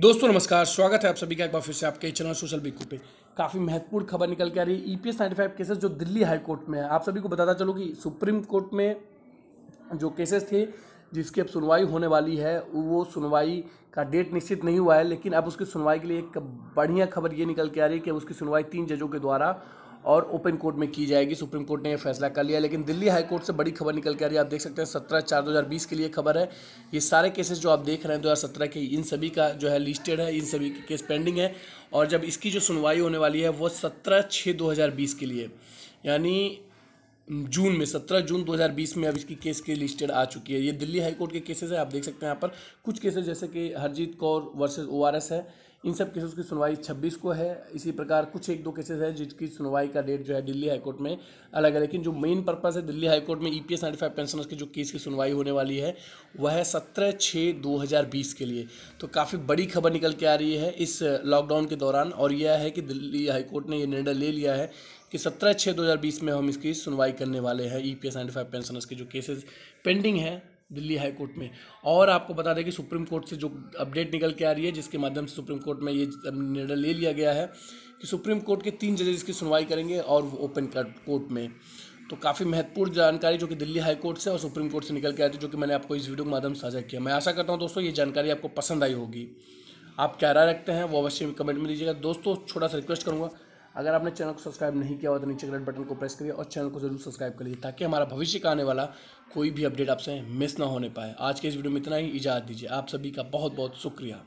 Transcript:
दोस्तों नमस्कार स्वागत है आप सभी का एक बार फिर से आपके चैनल सोशल बिकू पे काफ़ी महत्वपूर्ण खबर निकल के आ रही है ई पी केसेस जो दिल्ली हाई कोर्ट में है आप सभी को बताता चलो कि सुप्रीम कोर्ट में जो केसेस थे जिसकी अब सुनवाई होने वाली है वो सुनवाई का डेट निश्चित नहीं हुआ है लेकिन अब उसकी सुनवाई के लिए एक बढ़िया खबर ये निकल के आ रही है कि उसकी सुनवाई तीन जजों के द्वारा और ओपन कोर्ट में की जाएगी सुप्रीम कोर्ट ने यह फैसला कर लिया लेकिन दिल्ली हाई कोर्ट से बड़ी खबर निकल के आ रही है आप देख सकते हैं सत्रह चार दो हज़ार बीस के लिए खबर है ये सारे केसेस जो आप देख रहे हैं दो हज़ार सत्रह के इन सभी का जो है लिस्टेड है इन सभी के केस पेंडिंग है और जब इसकी जो सुनवाई होने वाली है वो सत्रह छः दो हज़ार बीस के लिए यानी जून में सत्रह जून 2020 में अब इसकी केस की लिस्टेड आ चुकी है ये दिल्ली हाईकोर्ट के केसेस है आप देख सकते हैं यहाँ पर कुछ केसेस जैसे कि हरजीत कौर वर्सेस ओआरएस है इन सब केसेस की सुनवाई छब्बीस को है इसी प्रकार कुछ एक दो केसेस हैं जिसकी सुनवाई का डेट जो है दिल्ली हाईकोर्ट में अलग है लेकिन जो मेन पर्पज़ है दिल्ली हाईकोर्ट में E P S ninety five pensioners की जो केस की सुनवाई होने वाली है वह है सत्रह छः दो हज़ार बीस के लिए तो काफ़ी बड़ी खबर निकल के आ रही है इस लॉकडाउन के दौरान और यह है कि दिल्ली हाईकोर्ट ने यह निर्णय ले लिया है कि सत्रह छः दो हज़ार बीस में हम इसकी सुनवाई करने वाले हैं E P S ninety five pensioners के जो केसेज पेंडिंग हैं दिल्ली हाई कोर्ट में और आपको बता दें कि सुप्रीम कोर्ट से जो अपडेट निकल के आ रही है जिसके माध्यम से सुप्रीम कोर्ट में ये निर्णय ले लिया गया है कि सुप्रीम कोर्ट के तीन जजेस की सुनवाई करेंगे और वो ओपन कोर्ट में तो काफ़ी महत्वपूर्ण जानकारी जो कि दिल्ली हाई कोर्ट से और सुप्रीम कोर्ट से निकल के आती है जो कि मैंने आपको इस वीडियो के माध्यम से साझा किया मैं आशा करता हूँ दोस्तों ये जानकारी आपको पसंद आई होगी आप क्या राय रखते हैं वो अवश्य कमेंट में दीजिएगा दोस्तों छोटा सा रिक्वेस्ट करूँगा अगर आपने चैनल को सब्सक्राइब नहीं किया हो तो नीचे रेड बटन को प्रेस करिए और चैनल को जरूर सब्सक्राइब करिए ताकि हमारा भविष्य का आने वाला कोई भी अपडेट आपसे मिस ना होने पाए आज के इस वीडियो में इतना ही इजाज़त दीजिए आप सभी का बहुत बहुत शुक्रिया